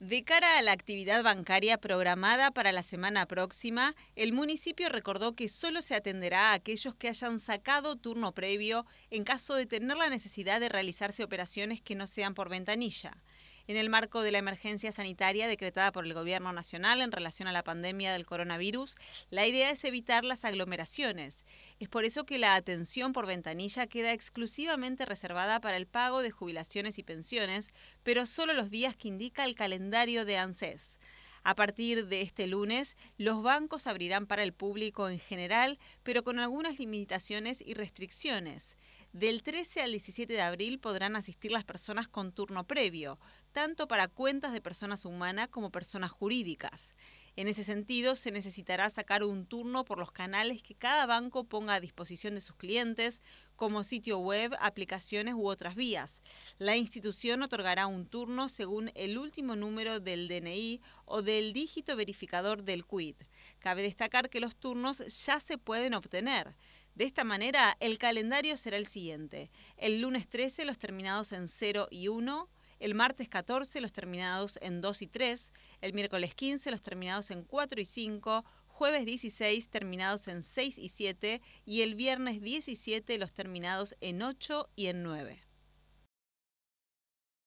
De cara a la actividad bancaria programada para la semana próxima, el municipio recordó que solo se atenderá a aquellos que hayan sacado turno previo en caso de tener la necesidad de realizarse operaciones que no sean por ventanilla en el marco de la emergencia sanitaria decretada por el Gobierno Nacional en relación a la pandemia del coronavirus, la idea es evitar las aglomeraciones. Es por eso que la atención por ventanilla queda exclusivamente reservada para el pago de jubilaciones y pensiones, pero solo los días que indica el calendario de ANSES. A partir de este lunes, los bancos abrirán para el público en general, pero con algunas limitaciones y restricciones. Del 13 al 17 de abril podrán asistir las personas con turno previo, tanto para cuentas de personas humanas como personas jurídicas. En ese sentido, se necesitará sacar un turno por los canales que cada banco ponga a disposición de sus clientes, como sitio web, aplicaciones u otras vías. La institución otorgará un turno según el último número del DNI o del dígito verificador del CUID. Cabe destacar que los turnos ya se pueden obtener. De esta manera, el calendario será el siguiente. El lunes 13 los terminados en 0 y 1, el martes 14 los terminados en 2 y 3, el miércoles 15 los terminados en 4 y 5, jueves 16 terminados en 6 y 7 y el viernes 17 los terminados en 8 y en 9.